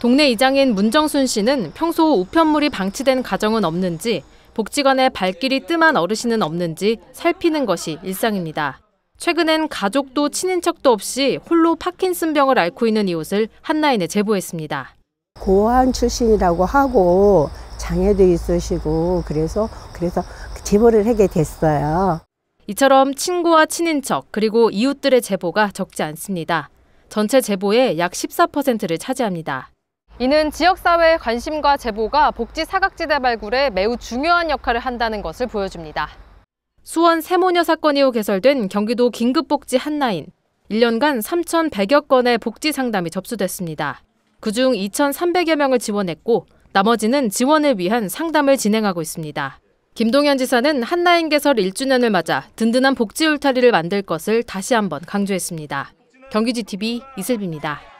동네 이장인 문정순 씨는 평소 우편물이 방치된 가정은 없는지 복지관에 발길이 뜸한 어르신은 없는지 살피는 것이 일상입니다. 최근엔 가족도 친인척도 없이 홀로 파킨슨병을 앓고 있는 이웃을 한라인에 제보했습니다. 고아 출신이라고 하고 장애도 있으시고 그래서 그래서 제보를 하게 됐어요. 이처럼 친구와 친인척 그리고 이웃들의 제보가 적지 않습니다. 전체 제보의 약 14%를 차지합니다. 이는 지역사회의 관심과 제보가 복지 사각지대 발굴에 매우 중요한 역할을 한다는 것을 보여줍니다. 수원 세모녀 사건 이후 개설된 경기도 긴급복지 한라인. 1년간 3,100여 건의 복지 상담이 접수됐습니다. 그중 2,300여 명을 지원했고 나머지는 지원을 위한 상담을 진행하고 있습니다. 김동현 지사는 한라인 개설 1주년을 맞아 든든한 복지 울타리를 만들 것을 다시 한번 강조했습니다. 경기지 TV 이슬비입니다.